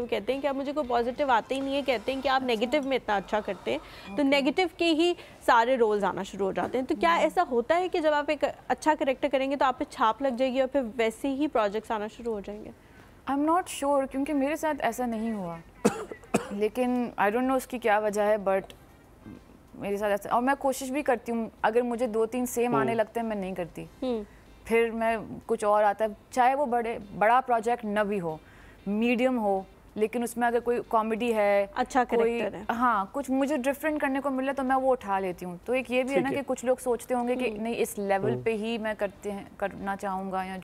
कहते हैं कि आप मुझे कोई पॉजिटिव आते ही नहीं है कहते हैं कि आप नेगेटिव में इतना अच्छा करते हैं तो नेगेटिव के ही सारे रोल्स आना शुरू हो जाते हैं तो क्या hmm. ऐसा होता है कि जब आप एक अच्छा करेक्टर करेंगे तो आप पे छाप लग जाएगी और फिर वैसे ही प्रोजेक्ट्स आना शुरू हो जाएंगे आई एम नॉट श्योर क्योंकि मेरे साथ ऐसा नहीं हुआ लेकिन आई डोंट नो उसकी क्या वजह है बट मेरे साथ ऐसा और मैं कोशिश भी करती हूँ अगर मुझे दो तीन सेम आने hmm. लगते हैं मैं नहीं करती hmm. फिर मैं कुछ और आता है चाहे वो बड़े बड़ा प्रोजेक्ट न भी हो मीडियम हो लेकिन उसमें अगर कोई कॉमेडी है अच्छा कोई है। हाँ कुछ मुझे डिफरेंट करने को मिला तो मैं वो उठा लेती हूँ तो एक ये भी है ना कि कुछ लोग सोचते होंगे कि हम्म। नहीं इस लेवल हम्म। पे ही मैं करते हैं करना चाहूँगा या